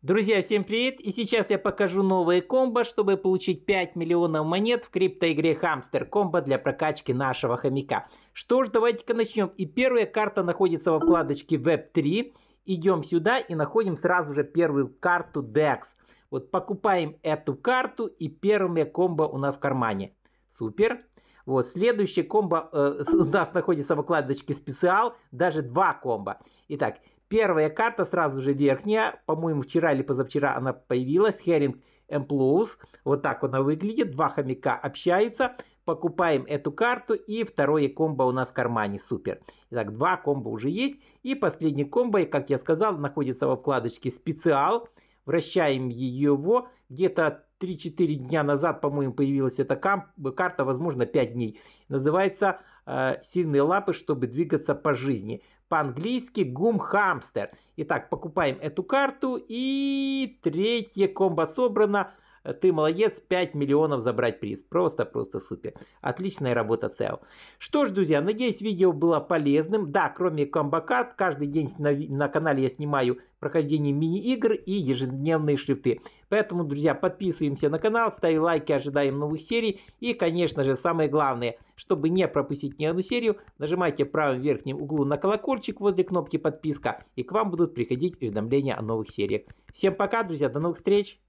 Друзья, всем привет! И сейчас я покажу новые комбо, чтобы получить 5 миллионов монет в криптоигре Хамстер. Комбо для прокачки нашего хомяка. Что ж, давайте-ка начнем. И первая карта находится во вкладочке Web 3. Идем сюда и находим сразу же первую карту DEX. Вот покупаем эту карту и первая комбо у нас в кармане. Супер! Вот, следующая комбо э, у нас находится в вкладочке специал, даже два комбо. Итак, Первая карта сразу же верхняя, по-моему, вчера или позавчера она появилась, Херинг M+. Вот так она выглядит, два хомяка общаются, покупаем эту карту и второе комбо у нас в кармане, супер. Итак, два комбо уже есть и последний комбо, как я сказал, находится во вкладочке «Специал». Вращаем его, где-то 3-4 дня назад, по-моему, появилась эта карта, возможно, 5 дней. Называется э, сильные лапы, чтобы двигаться по жизни по-английски Гум Хамстер. Итак, покупаем эту карту. И третья комбо собрана. Ты молодец, 5 миллионов забрать приз. Просто-просто супер. Отличная работа, Сэл. Что ж, друзья, надеюсь, видео было полезным. Да, кроме комбакат, каждый день на, на канале я снимаю прохождение мини-игр и ежедневные шрифты. Поэтому, друзья, подписываемся на канал, ставим лайки, ожидаем новых серий. И, конечно же, самое главное, чтобы не пропустить ни одну серию, нажимайте в правом верхнем углу на колокольчик возле кнопки подписка, и к вам будут приходить уведомления о новых сериях. Всем пока, друзья, до новых встреч!